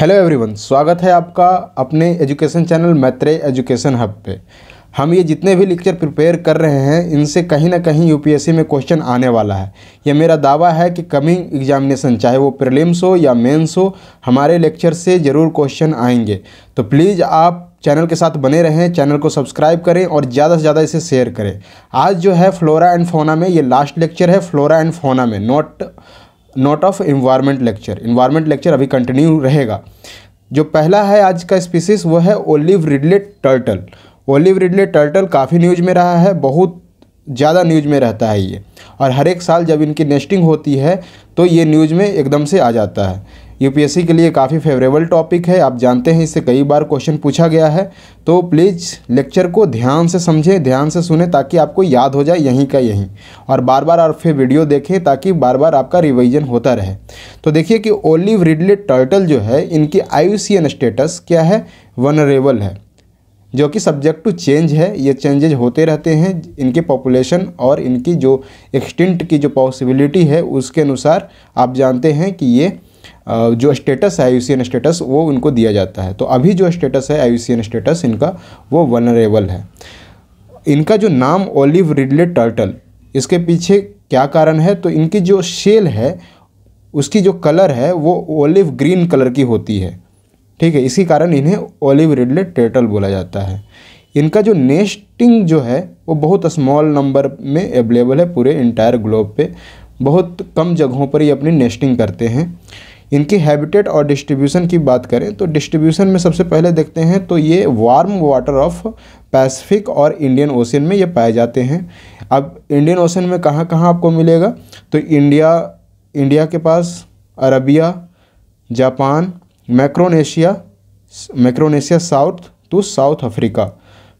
hello everyone स्वागत है आपका अपने education channel Maitre education hub पे हम ये जितने भी लेक्चर प्रिपेयर कर रहे हैं इनसे कहीं ना कहीं यूपीएससी में क्वेश्चन आने वाला है यह मेरा दावा है कि कमिंग एग्जामिनेशन चाहे वो प्रीलिम्स हो या मेंस हो हमारे लेक्चर से ज़रूर क्वेश्चन आएंगे तो प्लीज़ आप चैनल के साथ बने रहें चैनल को सब्सक्राइब करें और ज़्यादा से ज़्यादा इसे शेयर करें आज जो है फ्लोरा एंड फोना में ये लास्ट लेक्चर है फ्लोरा एंड फोना में not not of environment lecture environment lecture अभी कंटिन्यू रहेगा जो पहला है आज का स्पीसीज वो है olive ridley turtle olive ridley turtle काफ़ी न्यूज में रहा है बहुत ज़्यादा न्यूज में रहता है ये और हर एक साल जब इनकी नेस्टिंग होती है तो ये न्यूज में एकदम से आ जाता है यूपीएससी के लिए काफ़ी फेवरेबल टॉपिक है आप जानते हैं इससे कई बार क्वेश्चन पूछा गया है तो प्लीज़ लेक्चर को ध्यान से समझें ध्यान से सुने ताकि आपको याद हो जाए यहीं का यहीं और बार बार आप फिर वीडियो देखें ताकि बार बार आपका रिवीजन होता रहे तो देखिए कि ओलिव रिडले टर्टल जो है इनकी आई स्टेटस क्या है वनरेबल है जो कि सब्जेक्ट टू चेंज है ये चेंजेज होते रहते हैं इनके पॉपुलेशन और इनकी जो एक्सटेंट की जो पॉसिबिलिटी है उसके अनुसार आप जानते हैं कि ये जो स्टेटस है आई स्टेटस वो उनको दिया जाता है तो अभी जो स्टेटस है आई स्टेटस इनका वो वनरेबल है इनका जो नाम ओलिव रिडले टर्टल इसके पीछे क्या कारण है तो इनकी जो शेल है उसकी जो कलर है वो ओलिव ग्रीन कलर की होती है ठीक है इसी कारण इन्हें ओलिव रिडले टर्टल बोला जाता है इनका जो नेस्टिंग जो है वो बहुत स्मॉल नंबर में अवेलेबल है पूरे इंटायर ग्लोब पे बहुत कम जगहों पर ये अपनी नेस्टिंग करते हैं इनकी हैबिटेट और डिस्ट्रीब्यूशन की बात करें तो डिस्ट्रीब्यूशन में सबसे पहले देखते हैं तो ये वार्म वाटर ऑफ पैसिफिक और इंडियन ओशन में ये पाए जाते हैं अब इंडियन ओशन में कहाँ कहाँ आपको मिलेगा तो इंडिया इंडिया के पास Arabia Japan Micronesia Micronesia south to तो साउथ अफ्रीका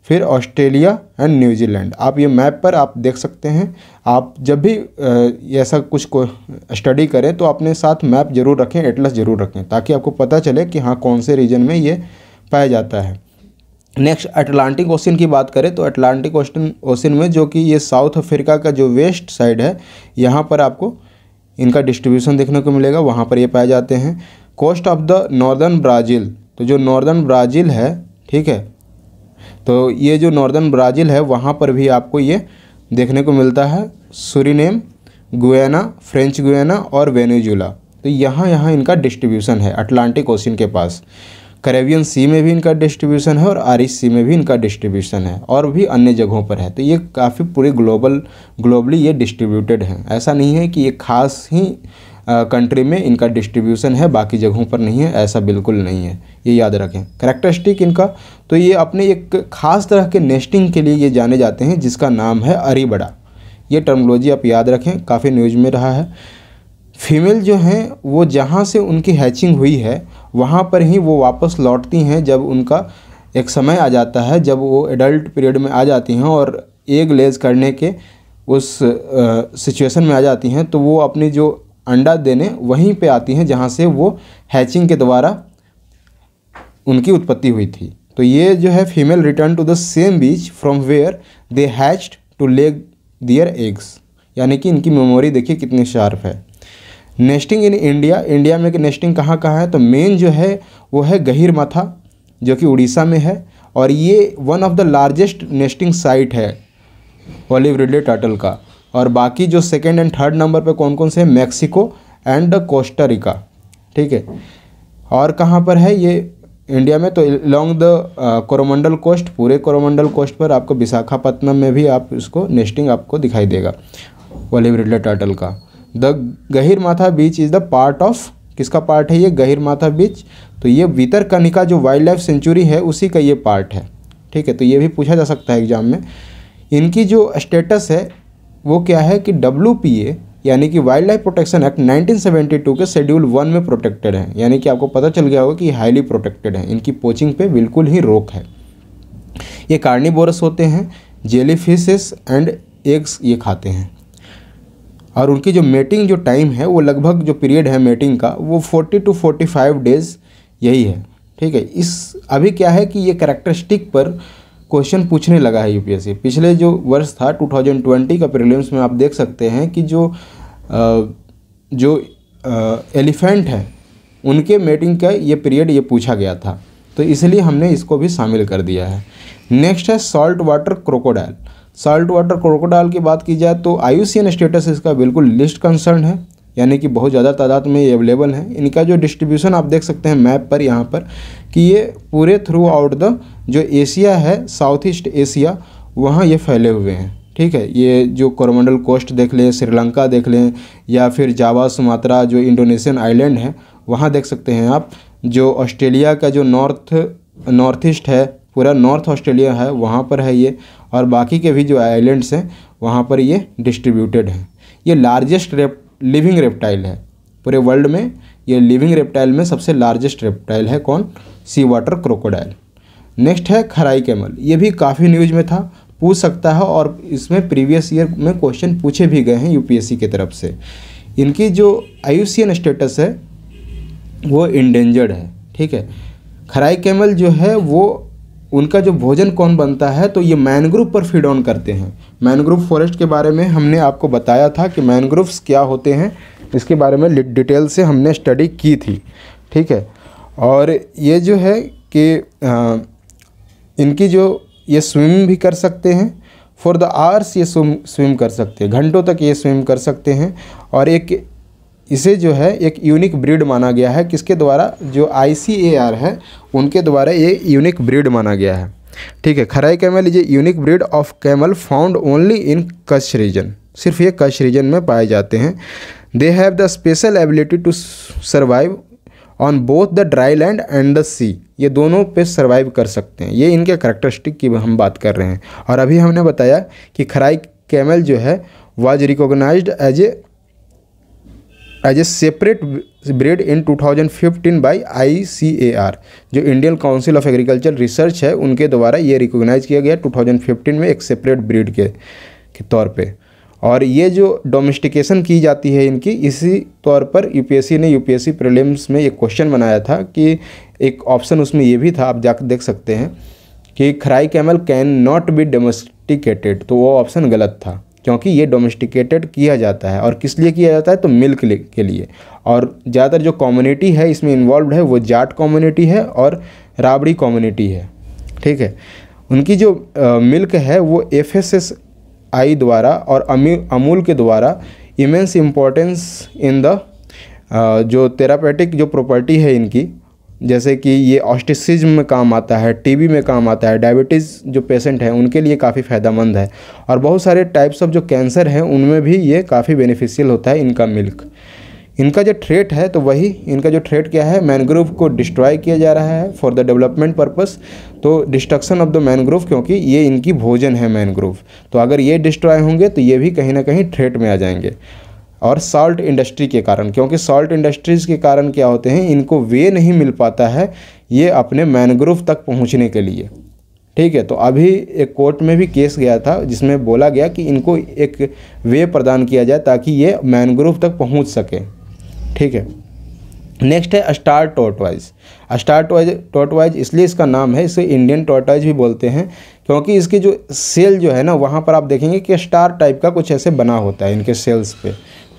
फिर ऑस्ट्रेलिया एंड न्यूजीलैंड आप ये मैप पर आप देख सकते हैं आप जब भी ऐसा कुछ को स्टडी करें तो अपने साथ मैप ज़रूर रखें एटलस ज़रूर रखें ताकि आपको पता चले कि हाँ कौन से रीजन में ये पाया जाता है नेक्स्ट अटलांटिक ओशन की बात करें तो अटलांटिक ओशन ओशन में जो कि ये साउथ अफ्रीका का जो वेस्ट साइड है यहाँ पर आपको इनका डिस्ट्रीब्यूशन देखने को मिलेगा वहाँ पर ये पाए जाते हैं coast of the northern Brazil तो जो नॉर्दर्न ब्राज़ील है ठीक है तो ये जो नॉर्दर्न ब्राज़ील है वहाँ पर भी आपको ये देखने को मिलता है सुरीनेम गुएना फ्रेंच गुएना और वेनेजुला तो यहाँ यहाँ इनका डिस्ट्रीब्यूशन है अटलांटिक ओशन के पास करेबियन सी में भी इनका डिस्ट्रीब्यूशन है और आरिश सी में भी इनका डिस्ट्रीब्यूशन है और भी अन्य जगहों पर है तो ये काफ़ी पूरे ग्लोबल ग्लोबली ये डिस्ट्रीब्यूटेड हैं ऐसा नहीं है कि ये खास ही कंट्री में इनका डिस्ट्रीब्यूशन है बाकी जगहों पर नहीं है ऐसा बिल्कुल नहीं है ये याद रखें करेक्टरिस्टिक इनका तो ये अपने एक ख़ास तरह के नेस्टिंग के लिए ये जाने जाते हैं जिसका नाम है अरीबड़ा ये टर्मोलॉजी आप याद रखें काफ़ी न्यूज़ में रहा है फीमेल जो हैं वो जहाँ से उनकी हैचिंग हुई है वहाँ पर ही वो वापस लौटती हैं जब उनका एक समय आ जाता है जब वो एडल्ट पीरियड में आ जाती हैं और एग लेज करने के उस सिचुएशन में आ जाती हैं तो वो अपनी जो अंडा देने वहीं पे आती हैं जहाँ से वो हैचिंग के द्वारा उनकी उत्पत्ति हुई थी तो ये जो है female return to the same beach from where they hatched to lay their eggs यानी कि इनकी मेमोरी देखिए कितनी शार्प है नेस्टिंग इन इंडिया इंडिया में कि नेस्टिंग कहाँ कहाँ है तो मेन जो है वो है गहिर माथा जो कि उड़ीसा में है और ये one of the largest nesting site है रिडले टर्टल का और बाकी जो सेकेंड एंड थर्ड नंबर पर कौन कौन से हैं मैक्सिको एंड कोस्टारिका ठीक है और कहाँ पर है ये इंडिया में तो लॉन्ग द कोरोमंडल कोस्ट पूरे कोरोमंडल कोस्ट पर आपको विशाखापत्नम में भी आप इसको नेस्टिंग आपको दिखाई देगा वॉलीब्रिडला टर्टल का the Gahirmatha beach is the part of किसका पार्ट है ये गहिर माथा बीच तो ये वितर कनिका जो वाइल्ड लाइफ सेंचुरी है उसी का ये पार्ट है ठीक है तो ये भी पूछा जा सकता है एग्ज़ाम में इनकी जो स्टेटस है वो क्या है कि डब्ल्यू पी ए यानी कि वाइल्ड लाइफ प्रोटेक्शन एक्ट 1972 के शेड्यूल वन में प्रोटेक्टेड है यानी कि आपको पता चल गया होगा कि हाईली प्रोटेक्टेड है इनकी पोचिंग पे बिल्कुल ही रोक है ये कार्निबोरस होते हैं जेली फिशेस एंड एग्स ये खाते हैं और उनकी जो मेटिंग जो टाइम है वो लगभग जो पीरियड है मेटिंग का वो forty to forty five days यही है ठीक है इस अभी क्या है कि ये करेक्टरिस्टिक पर क्वेश्चन पूछने लगा है यूपीएससी पिछले जो वर्ष था 2020 का प्रीलिम्स में आप देख सकते हैं कि जो आ, जो एलिफेंट है उनके मेटिंग का ये पीरियड ये पूछा गया था तो इसलिए हमने इसको भी शामिल कर दिया है नेक्स्ट है salt water crocodile salt water crocodile की बात की जाए तो आई स्टेटस इसका बिल्कुल लिस्ट कंसर्न है यानी कि बहुत ज़्यादा तादाद में ये अवेलेबल हैं इनका जो डिस्ट्रीब्यूशन आप देख सकते हैं मैप पर यहाँ पर कि ये पूरे थ्रू आउट द जो एशिया है साउथ ईस्ट एशिया वहाँ ये फैले हुए हैं ठीक है ये जो कोरमंडल कोस्ट देख लें श्रीलंका देख लें या फिर जावा सुमात्रा जो इंडोनेशियन आइलैंड है वहाँ देख सकते हैं आप जो ऑस्ट्रेलिया का जो नॉर्थ नॉर्थ ईस्ट है पूरा नॉर्थ ऑस्ट्रेलिया है वहाँ पर है ये और बाकी के भी जो आइलैंड्स हैं वहाँ पर ये डिस्ट्रीब्यूटेड हैं ये लार्जेस्ट रेप लिविंग रेप्टाइल है पूरे वर्ल्ड में ये लिविंग रेप्टाइल में सबसे लार्जेस्ट रेप्टाइल है कौन सी वाटर क्रोकोडाइल नेक्स्ट है खराई कैमल ये भी काफ़ी न्यूज में था पूछ सकता है और इसमें प्रीवियस ईयर में क्वेश्चन पूछे भी गए हैं यूपीएससी की तरफ से इनकी जो आई स्टेटस है वो इंडेंजर्ड है ठीक है खराई कैमल जो है वो उनका जो भोजन कौन बनता है तो ये मैनग्रोव पर फीड ऑन करते हैं मैनग्रोव फॉरेस्ट के बारे में हमने आपको बताया था कि मैनग्रोव्स क्या होते हैं इसके बारे में डिटेल से हमने स्टडी की थी ठीक है और ये जो है कि इनकी जो ये स्विम भी कर सकते हैं फॉर द आवर्स ये स्विम स्विम कर सकते हैं घंटों तक ये स्विम कर सकते हैं और एक इसे जो है एक यूनिक ब्रीड माना गया है किसके द्वारा जो आई है उनके द्वारा ये यूनिक ब्रीड माना गया है ठीक है Kharai camel is a unique breed of camel found only in Kutch region सिर्फ ये कच्छ रीजन में पाए जाते हैं they have the special ability to survive on both the dry land and the sea ये दोनों पे सर्वाइव कर सकते हैं ये इनके करेक्टरिस्टिक की हम बात कर रहे हैं और अभी हमने बताया कि खराई कैमल जो है was recognise as a as a separate breed in 2015 by ICAR जो Indian Council of Agriculture Research है उनके द्वारा ये रिकॉग्नाइज किया गया 2015 में एक सेपरेट ब्रीड के, के तौर पे और ये जो डोमेस्टिकेशन की जाती है इनकी इसी तौर पर यूपीएससी ने यूपीएससी प्रीलिम्स में एक क्वेश्चन बनाया था कि एक ऑप्शन उसमें ये भी था आप जाकर देख सकते हैं कि Kharai camel can not be domesticated तो वो ऑप्शन गलत था क्योंकि ये डोमेस्टिकेटेड किया जाता है और किस लिए किया जाता है तो मिल्क के लिए और ज़्यादातर जो कम्युनिटी है इसमें इन्वॉल्व है वो जाट कम्युनिटी है और राबड़ी कम्युनिटी है ठीक है उनकी जो मिल्क है वो एफ आई द्वारा और अमूल के द्वारा इमेंस इम्पोर्टेंस इन द जो थेरापेटिक जो प्रॉपर्टी है इनकी जैसे कि ये ऑस्टिसिज्म में काम आता है टीबी में काम आता है डायबिटीज़ जो पेशेंट हैं उनके लिए काफ़ी फ़ायदेमंद है और बहुत सारे टाइप्स ऑफ जो कैंसर हैं उनमें भी ये काफ़ी बेनिफिशियल होता है इनका मिल्क इनका जो थ्रेट है तो वही इनका जो थ्रेट क्या है मैनग्रोव को डिस्ट्रॉय किया जा रहा है फॉर द डेवलपमेंट पर्पस तो डिस्ट्रक्शन ऑफ द मैनग्रोव क्योंकि ये इनकी भोजन है मैनग्रोव तो अगर ये डिस्ट्रॉय होंगे तो ये भी कहीं ना कहीं थ्रेट में आ जाएंगे और सॉल्ट इंडस्ट्री के कारण क्योंकि सॉल्ट इंडस्ट्रीज़ के कारण क्या होते हैं इनको वे नहीं मिल पाता है ये अपने मैनग्रोव तक पहुंचने के लिए ठीक है तो अभी एक कोर्ट में भी केस गया था जिसमें बोला गया कि इनको एक वे प्रदान किया जाए ताकि ये मैनग्रोव तक पहुंच सके ठीक है नेक्स्ट है स्टार टोटवाइज स्टार टोटवाइज टोटवाइज इसलिए इसका नाम है इसे इंडियन टोटवाइज भी बोलते हैं क्योंकि इसकी जो सेल जो है ना वहाँ पर आप देखेंगे कि स्टार टाइप का कुछ ऐसे बना होता है इनके सेल्स पे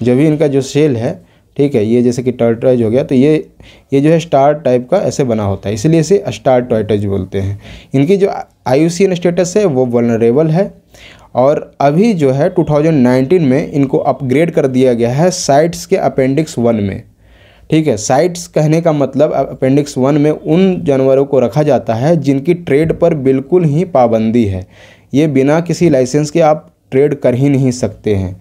जो भी इनका जो सेल है ठीक है ये जैसे कि टॉयटॉयज हो गया तो ये ये जो है स्टार टाइप का ऐसे बना होता है इसलिए इसे स्टार टॉयटॉयज बोलते हैं इनकी जो आई स्टेटस है वो वनरेबल है और अभी जो है 2019 में इनको अपग्रेड कर दिया गया है साइट्स के अपेंडिक्स वन में ठीक है साइट्स कहने का मतलब अपेंडिक्स वन में उन जानवरों को रखा जाता है जिनकी ट्रेड पर बिल्कुल ही पाबंदी है ये बिना किसी लाइसेंस के आप ट्रेड कर ही नहीं सकते हैं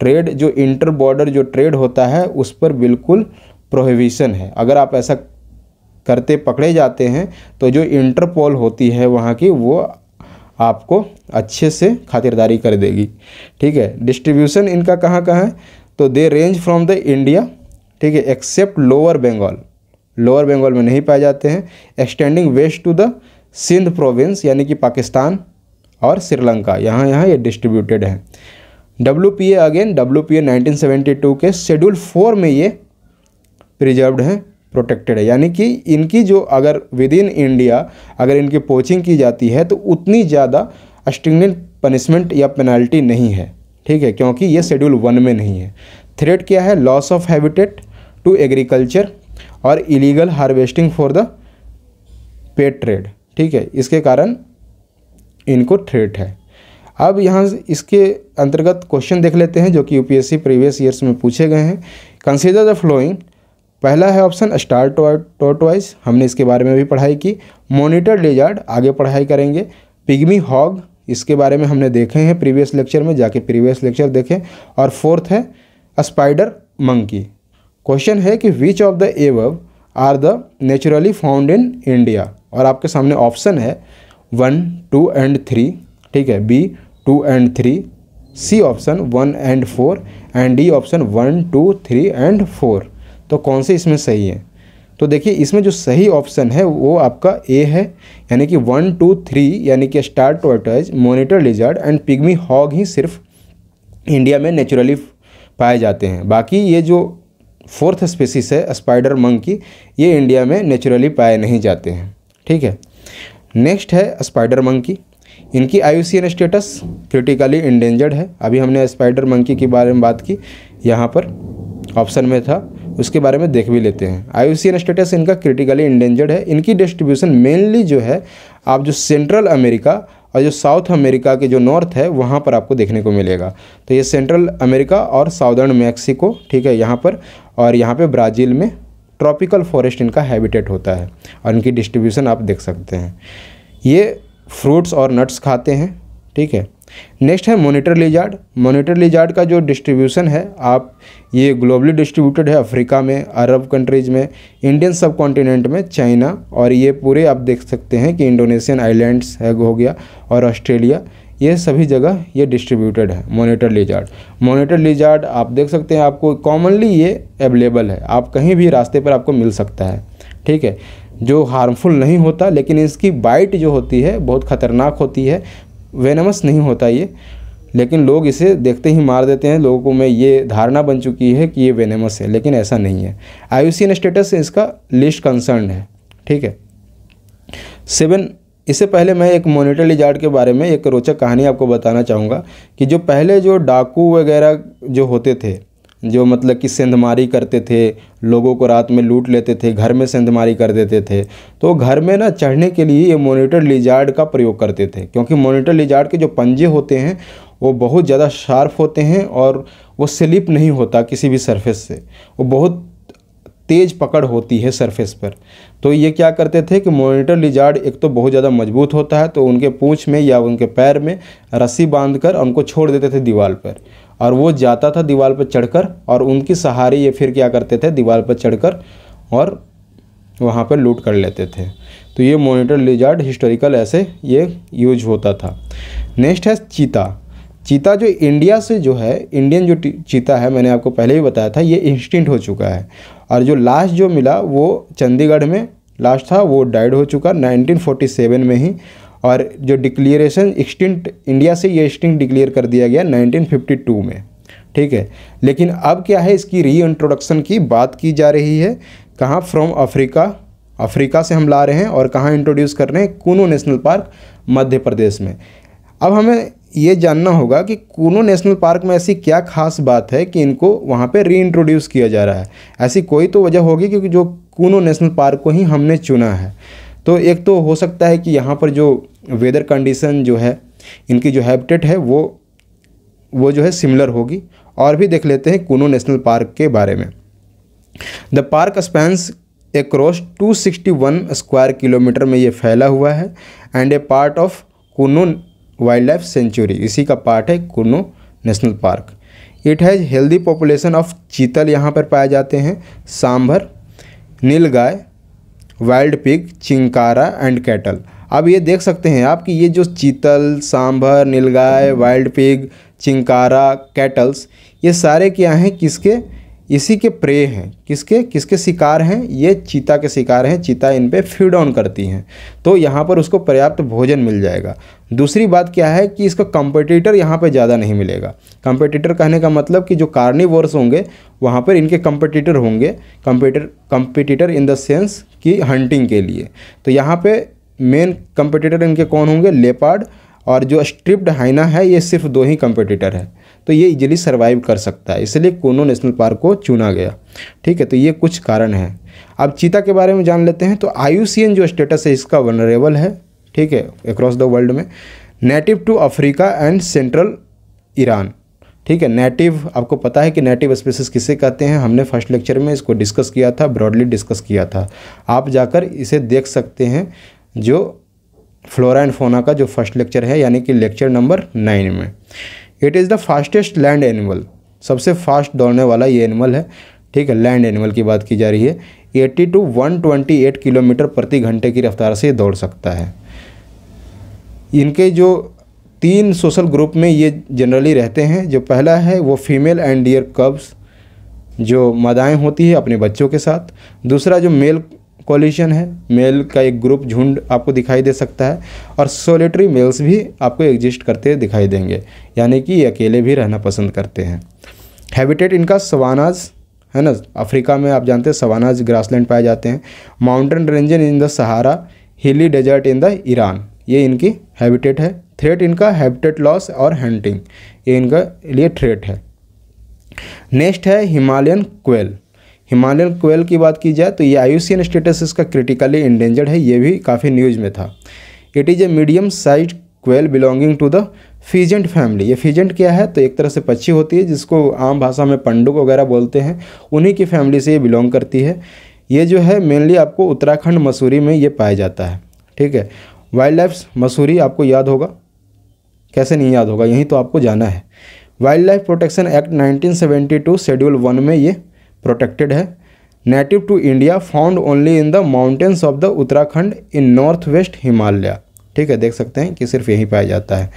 ट्रेड जो इंटर बॉर्डर जो ट्रेड होता है उस पर बिल्कुल प्रोहिबिशन है अगर आप ऐसा करते पकड़े जाते हैं तो जो इंटरपोल होती है वहाँ की वो आपको अच्छे से खातिरदारी कर देगी ठीक है डिस्ट्रीब्यूशन इनका कहाँ कहाँ है तो they range from the India ठीक है except lower Bengal lower Bengal में नहीं पाए जाते हैं extending west to the Sindh province यानी कि पाकिस्तान और श्रीलंका यहाँ यहाँ ये यह डिस्ट्रीब्यूटेड हैं W P A again W P A nineteen seventy two के शेड्यूल फोर में ये प्रिजर्वड है प्रोटेक्टेड है यानी कि इनकी जो अगर विद इन इंडिया अगर इनकी पोचिंग की जाती है तो उतनी ज़्यादा स्टिंगेंट पनिशमेंट या पेनल्टी नहीं है ठीक है क्योंकि ये शेड्यूल वन में नहीं है थ्रेट क्या है loss of habitat to agriculture और illegal harvesting for the pet trade ठीक है इसके कारण इनको थ्रेट है अब यहाँ इसके अंतर्गत क्वेश्चन देख लेते हैं जो कि यूपीएससी प्रीवियस ईयर्स में पूछे गए हैं कंसीडर द फ्लोइंग पहला है ऑप्शन स्टार वाइज हमने इसके बारे में भी पढ़ाई की मोनिटर लेजार्ड आगे पढ़ाई करेंगे पिगमी हॉग इसके बारे में हमने देखे हैं प्रीवियस लेक्चर में जाके प्रीवियस लेक्चर देखें और फोर्थ है स्पाइडर मंकी क्वेश्चन है कि which of the above are the naturally found in India और आपके सामने ऑप्शन है वन टू एंड थ्री ठीक है B two and three C option one and four and D option one two three and four तो कौन से इसमें सही है तो देखिए इसमें जो सही ऑप्शन है वो आपका ए है यानी कि वन टू थ्री यानी कि star tortoise monitor lizard and pygmy hog ही सिर्फ इंडिया में नेचुरली पाए जाते हैं बाकी ये जो फोर्थ स्पेसिस है स्पाइडर मंकी ये इंडिया में नेचुरली पाए नहीं जाते हैं ठीक है नेक्स्ट है स्पाइडर मंकी इनकी आई स्टेटस क्रिटिकली इंडेंजर्ड है अभी हमने स्पाइडर मंकी के बारे में बात की यहाँ पर ऑप्शन में था उसके बारे में देख भी लेते हैं आई स्टेटस इनका क्रिटिकली इंडेंजर्ड है इनकी डिस्ट्रीब्यूशन मेनली जो है आप जो सेंट्रल अमेरिका और जो साउथ अमेरिका के जो नॉर्थ है वहाँ पर आपको देखने को मिलेगा तो ये सेंट्रल अमेरिका और साउदर्न मैक्सिको ठीक है यहाँ पर और यहाँ पर ब्राज़ील में ट्रॉपिकल फॉरेस्ट इनका हैबिटेट होता है और इनकी डिस्ट्रीब्यूशन आप देख सकते हैं ये फ्रूट्स और नट्स खाते हैं ठीक है नेक्स्ट है मोनिटर लिजार्ड मोनिटर लिजार्ड का जो डिस्ट्रीब्यूशन है आप ये ग्लोबली डिस्ट्रीब्यूटेड है अफ्रीका में अरब कंट्रीज़ में इंडियन सब कॉन्टीनेंट में चाइना और ये पूरे आप देख सकते हैं कि इंडोनेशियन आइलैंड्स है हो गया और ऑस्ट्रेलिया ये सभी जगह ये डिस्ट्रीब्यूटेड है मोनिटर लिजार्ड मोनिटर लिजार्ड आप देख सकते हैं आपको कॉमनली ये अवेलेबल है आप कहीं भी रास्ते पर आपको मिल सकता है ठीक है जो हार्मफुल नहीं होता लेकिन इसकी बाइट जो होती है बहुत ख़तरनाक होती है वेनमस नहीं होता ये लेकिन लोग इसे देखते ही मार देते हैं लोगों में ये धारणा बन चुकी है कि ये वेनेमस है लेकिन ऐसा नहीं है आई स्टेटस इसका लिस्ट कंसर्न है ठीक है सेवन इससे पहले मैं एक मोनिटर लिजार्ड के बारे में एक रोचक कहानी आपको बताना चाहूँगा कि जो पहले जो डाकू वगैरह जो होते थे जो मतलब कि सेंधमारी करते थे लोगों को रात में लूट लेते थे घर में सेंधमारी कर देते थे तो घर में ना चढ़ने के लिए ये मोनीटर लिजार्ड का प्रयोग करते थे क्योंकि मोनीटर लिजार्ड के जो पंजे होते हैं वो बहुत ज़्यादा शार्प होते हैं और वो स्लिप नहीं होता किसी भी सरफेस से वो बहुत तेज़ पकड़ होती है सरफेस पर तो ये क्या करते थे कि मोनीटर लिजार्ड एक तो बहुत ज़्यादा मजबूत होता है तो उनके पूँछ में या उनके पैर में रस्सी बांध कर उनको छोड़ देते थे दीवार पर और वो जाता था दीवार पर चढ़कर और उनकी सहारे ये फिर क्या करते थे दीवार पर चढ़कर और वहाँ पर लूट कर लेते थे तो ये मोनिटर लिजार्ड हिस्टोरिकल ऐसे ये यूज होता था नेक्स्ट है चीता चीता जो इंडिया से जो है इंडियन जो चीता है मैंने आपको पहले ही बताया था ये इंस्टिंट हो चुका है और जो लास्ट जो मिला वो चंडीगढ़ में लास्ट था वो डाइड हो चुका 1947 में ही और जो डिक्लेरेशन एक्सटिंट इंडिया से ये एक्सटिंट डिक्लेयर कर दिया गया 1952 में ठीक है लेकिन अब क्या है इसकी री इंट्रोडक्शन की बात की जा रही है कहाँ फ्रॉम अफ्रीका अफ्रीका से हम ला रहे हैं और कहाँ इंट्रोड्यूस कर रहे हैं कूनो नेशनल पार्क मध्य प्रदेश में अब हमें ये जानना होगा कि कूनो नेशनल पार्क में ऐसी क्या खास बात है कि इनको वहाँ री रीइंट्रोड्यूस किया जा रहा है ऐसी कोई तो वजह होगी क्योंकि जो कूनो नेशनल पार्क को ही हमने चुना है तो एक तो हो सकता है कि यहाँ पर जो वेदर कंडीशन जो है इनकी जो हैबिटेट है वो वो जो है सिमिलर होगी और भी देख लेते हैं कुनो नेशनल पार्क के बारे में the park spans across 261 square kilometre में ये फैला हुआ है and a part of Kuno wildlife sanctuary इसी का पार्ट है Kuno national park it has healthy population of chital यहाँ पर पाए जाते हैं सांभर गाय wild pig chinkara and cattle अब ये देख सकते हैं आप कि ये जो chital sambar nilgai wild pig chinkara cattles ये सारे क्या हैं किसके इसी के प्रे हैं किसके किसके शिकार हैं ये चीता के शिकार हैं चीता इन पर फीड ऑन करती हैं तो यहाँ पर उसको पर्याप्त भोजन मिल जाएगा दूसरी बात क्या है कि इसका कंपटीटर यहाँ पर ज़्यादा नहीं मिलेगा कंपटीटर कहने का मतलब कि जो कार्निवर्स होंगे वहाँ पर इनके कंपटीटर होंगे competitor competitor in the sense कि हंटिंग के लिए तो यहाँ पर मेन कंपटीटर इनके कौन होंगे लेपार्ड और जो स्ट्रिप्ड हाइना है ये सिर्फ दो ही कंपटीटर है तो ये इजीली सर्वाइव कर सकता है इसलिए कोनो नेशनल पार्क को चुना गया ठीक है तो ये कुछ कारण हैं अब चीता के बारे में जान लेते हैं तो आयु जो स्टेटस है इसका वनरेबल है ठीक है अक्रॉस द वर्ल्ड में native to Africa and central Iran ठीक है नेटिव आपको पता है कि नेटिव स्पीसीज किसे कहते हैं हमने फर्स्ट लेक्चर में इसको डिस्कस किया था ब्रॉडली डिस्कस किया था आप जाकर इसे देख सकते हैं जो फ्लोरा एंड फोना का जो फर्स्ट लेक्चर है यानी कि लेक्चर नंबर नाइन में it is the fastest land animal सबसे फास्ट दौड़ने वाला ये एनिमल है ठीक है लैंड एनिमल की बात की जा रही है eighty to one twenty eight kilometre प्रति घंटे की रफ्तार से ये दौड़ सकता है इनके जो तीन सोशल ग्रुप में ये जनरली रहते हैं जो पहला है वो फीमेल एंड डियर कब्स जो मादाएँ होती है अपने बच्चों के साथ दूसरा जो मेल कोलिशन है मेल का एक ग्रुप झुंड आपको दिखाई दे सकता है और सोलेटरी मेल्स भी आपको एग्जिस्ट करते दिखाई देंगे यानी कि अकेले भी रहना पसंद करते हैं हैबिटेट इनका सवानाज है ना अफ्रीका में आप जानते हैं सवानाज ग्रासलैंड पाए जाते हैं mountain ranges in the Sahara hilly desert in the Iran ये इनकी हैबिटेट है थ्रेट इनका हैबिटेट लॉस और हंटिंग ये इनका लिए थ्रेट है नेक्स्ट है हिमालयन क्वेल हिमालयन कोयल की बात की जाए तो ये आयुषियन स्टेटस इसका क्रिटिकली इंडेंजर्ड है ये भी काफ़ी न्यूज़ में था it is a medium size quail belonging to the pheasant family ये फीजेंट क्या है तो एक तरह से पक्षी होती है जिसको आम भाषा में पंडुक वगैरह बोलते हैं उन्हीं की फैमिली से ये बिलोंग करती है ये जो है मेनली आपको उत्तराखंड मसूरी में ये पाया जाता है ठीक है वाइल्ड लाइफ मसूरी आपको याद होगा कैसे नहीं याद होगा यहीं तो आपको जाना है wildlife protection act 1972 schedule one में ये प्रोटेक्टेड है native to India found only in the mountains of the Uttarakhand in north west Himalaya ठीक है देख सकते हैं कि सिर्फ यहीं पाया जाता है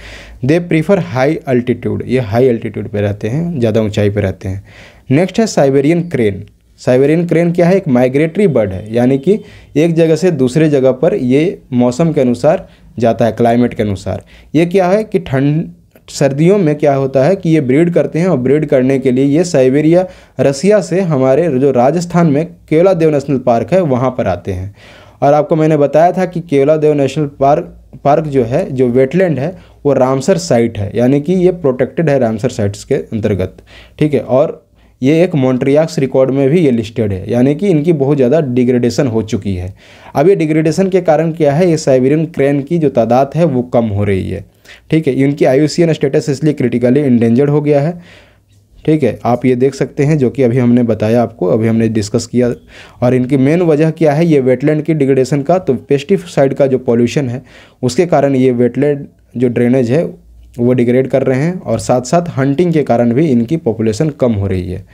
दे प्रीफर हाई अल्टीट्यूड ये हाई अल्टीट्यूड पर रहते हैं ज़्यादा ऊंचाई पर रहते हैं नेक्स्ट है साइबेरियन क्रेन साइबेरियन क्रेन क्या है एक माइग्रेटरी बर्ड है यानी कि एक जगह से दूसरे जगह पर ये मौसम के अनुसार जाता है क्लाइमेट के अनुसार ये क्या है कि ठंड सर्दियों में क्या होता है कि ये ब्रीड करते हैं और ब्रीड करने के लिए ये साइबेरिया रसिया से हमारे जो राजस्थान में केवला देव नेशनल पार्क है वहाँ पर आते हैं और आपको मैंने बताया था कि Keoladeo national park park जो है जो वेटलैंड है वो रामसर साइट है यानी कि ये प्रोटेक्टेड है रामसर साइट्स के अंतर्गत ठीक है और ये एक मॉन्ट्रियाक्स रिकॉर्ड में भी ये लिस्टेड है यानी कि इनकी बहुत ज़्यादा डिग्रेडेशन हो चुकी है अब ये डिग्रेडेशन के कारण क्या है ये साइबेरियन क्रेन की जो तादाद है वो कम हो रही है ठीक है इनकी आई स्टेटस इसलिए क्रिटिकली इंडेंजर्ड हो गया है ठीक है आप ये देख सकते हैं जो कि अभी हमने बताया आपको अभी हमने डिस्कस किया और इनकी मेन वजह क्या है ये वेटलैंड की डिग्रेडेशन का तो पेस्टिसाइड का जो पॉल्यूशन है उसके कारण ये वेटलैंड जो ड्रेनेज है वो डिग्रेड कर रहे हैं और साथ साथ हंटिंग के कारण भी इनकी पॉपुलेशन कम हो रही है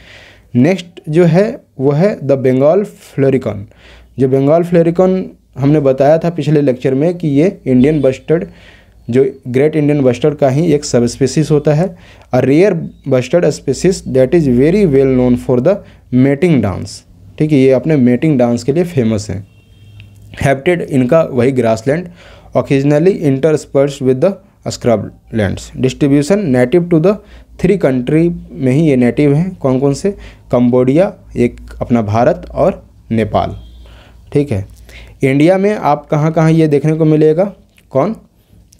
नेक्स्ट जो है वो है द बंगाल फ्लोरिकॉन जो बंगाल फ्लोरिकॉन हमने बताया था पिछले लेक्चर में कि ये इंडियन बस्टर्ड जो ग्रेट इंडियन बस्टर्ड का ही एक सब स्पेसिस होता है a rare bustard species that is very well known for the mating dance ठीक है ये अपने मेटिंग डांस के लिए फेमस है हैबिटेट इनका वही grassland occasionally interspersed with the scrublands distribution native to the three country में ही ये नेटिव हैं कौन कौन से कम्बोडिया एक अपना भारत और नेपाल ठीक है इंडिया में आप कहाँ कहाँ ये देखने को मिलेगा कौन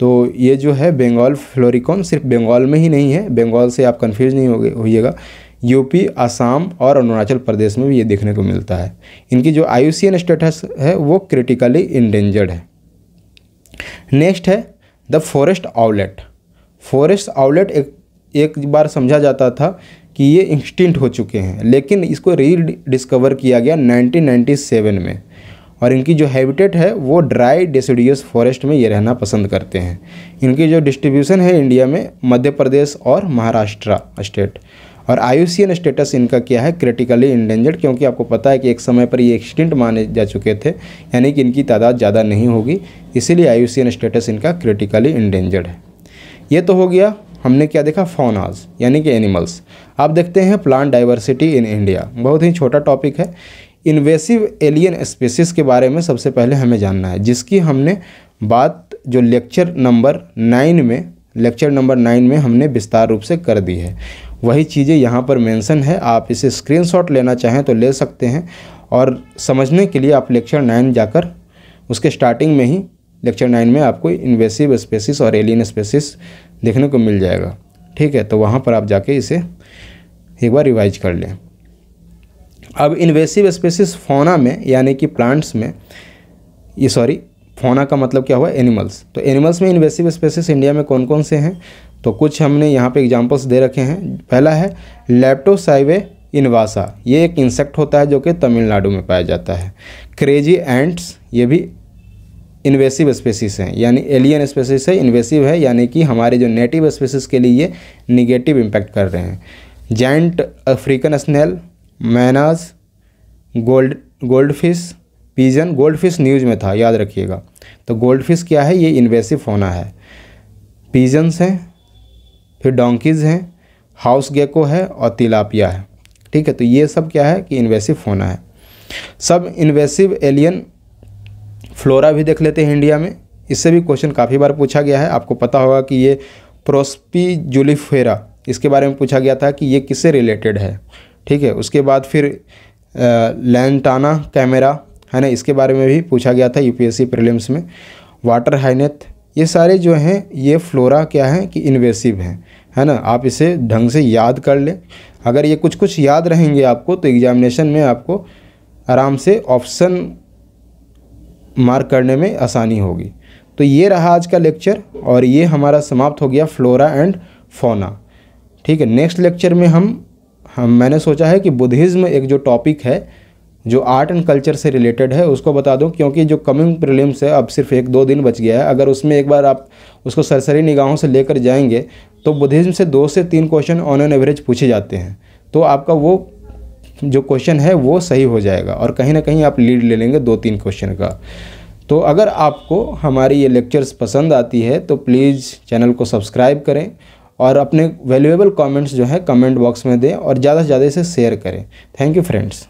तो ये जो है बंगाल फ्लोरिकॉन सिर्फ बंगाल में ही नहीं है बंगाल से आप कन्फ्यूज़ नहीं होइएगा यूपी आसाम और अरुणाचल प्रदेश में भी ये देखने को मिलता है इनकी जो आई स्टेटस है वो क्रिटिकली इंडेंजर्ड है नेक्स्ट है the forest owlet forest owlet एक एक बार समझा जाता था कि ये इंस्टिंट हो चुके हैं लेकिन इसको री डिस्कवर किया गया 1997 में और इनकी जो हैबिटेट है वो ड्राई डेसिडियस फॉरेस्ट में ये रहना पसंद करते हैं इनकी जो डिस्ट्रीब्यूशन है इंडिया में मध्य प्रदेश और महाराष्ट्र स्टेट और आयुषियन स्टेटस इनका क्या है क्रिटिकली इंडेंजर्ड क्योंकि आपको पता है कि एक समय पर ये एक्सटेंट माने जा चुके थे यानी कि इनकी तादाद ज़्यादा नहीं होगी इसीलिए आयुषियन स्टेटस इनका क्रिटिकली इंडेंजर्ड है ये तो हो गया हमने क्या देखा फोनाज यानी कि एनिमल्स आप देखते हैं प्लांट डाइवर्सिटी इन इंडिया बहुत ही छोटा टॉपिक है इन्वेसिव एलियन स्पेसिस के बारे में सबसे पहले हमें जानना है जिसकी हमने बात जो लेक्चर नंबर नाइन में लेक्चर नंबर नाइन में हमने विस्तार रूप से कर दी है वही चीज़ें यहाँ पर मेंशन है आप इसे स्क्रीनशॉट लेना चाहें तो ले सकते हैं और समझने के लिए आप लेक्चर नाइन जाकर उसके स्टार्टिंग में ही लेक्चर नाइन में आपको इन्वेसिव स्पेसिस और एलियन स्पेसिस देखने को मिल जाएगा ठीक है तो वहाँ पर आप जाके इसे एक बार रिवाइज कर लें अब इन्वेसिव स्पेसिस फोना में यानी कि प्लांट्स में ये सॉरी फोना का मतलब क्या हुआ एनिमल्स तो एनिमल्स में इन्वेसिव स्पेसिस इंडिया में कौन कौन से हैं तो कुछ हमने यहाँ पे एग्जांपल्स दे रखे हैं पहला है लेप्टोसाइवे इनवासा ये एक इंसेक्ट होता है जो कि तमिलनाडु में पाया जाता है क्रेजी एंट्स ये भी इन्वेसिव स्पेसिस हैं यानी एलियन स्पेसिस है इन्वेसिव है यानी कि हमारे जो नेटिव स्पेसिस के लिए ये निगेटिव इम्पैक्ट कर रहे हैं giant African snail mynas gold goldfish pigeon goldfish news में था याद रखिएगा तो गोल्ड फिश क्या है ये इन्वेसिव होना है पीजन्स हैं फिर डोंकीज़ हैं हाउस गेको है और तिलापिया है ठीक है तो ये सब क्या है कि इन्वेसिव होना है सब इन्वेसिव एलियन फ्लोरा भी देख लेते हैं इंडिया में इससे भी क्वेश्चन काफ़ी बार पूछा गया है आपको पता होगा कि ये प्रोस्पी जुलिफेरा इसके बारे में पूछा गया था कि ये किससे रिलेटेड है ठीक है उसके बाद फिर लैंटाना कैमरा है ना इसके बारे में भी पूछा गया था यूपीएससी प्रीलिम्स में वाटर हाइनेथ ये सारे जो हैं ये फ्लोरा क्या है कि इन्वेसिव हैं है ना आप इसे ढंग से याद कर लें अगर ये कुछ कुछ याद रहेंगे आपको तो एग्जामिनेशन में आपको आराम से ऑप्शन मार्क करने में आसानी होगी तो ये रहा आज का लेक्चर और ये हमारा समाप्त हो गया फ्लोरा एंड फोना ठीक है नेक्स्ट लेक्चर में हम हम हाँ, मैंने सोचा है कि बुद्धिज़्म एक जो टॉपिक है जो आर्ट एंड कल्चर से रिलेटेड है उसको बता दूं क्योंकि जो कमिंग प्रिलिम्स है अब सिर्फ एक दो दिन बच गया है अगर उसमें एक बार आप उसको सरसरी निगाहों से लेकर जाएंगे तो बुद्धिज़्म से दो से तीन क्वेश्चन ऑन एन एवरेज पूछे जाते हैं तो आपका वो जो क्वेश्चन है वो सही हो जाएगा और कहीं ना कहीं आप लीड ले लेंगे दो तीन क्वेश्चन का तो अगर आपको हमारी ये लेक्चर्स पसंद आती है तो प्लीज़ चैनल को सब्सक्राइब करें और अपने वैल्यूएबल कमेंट्स जो है कमेंट बॉक्स में दें और ज़्यादा से ज़्यादा इसे शेयर करें थैंक यू फ्रेंड्स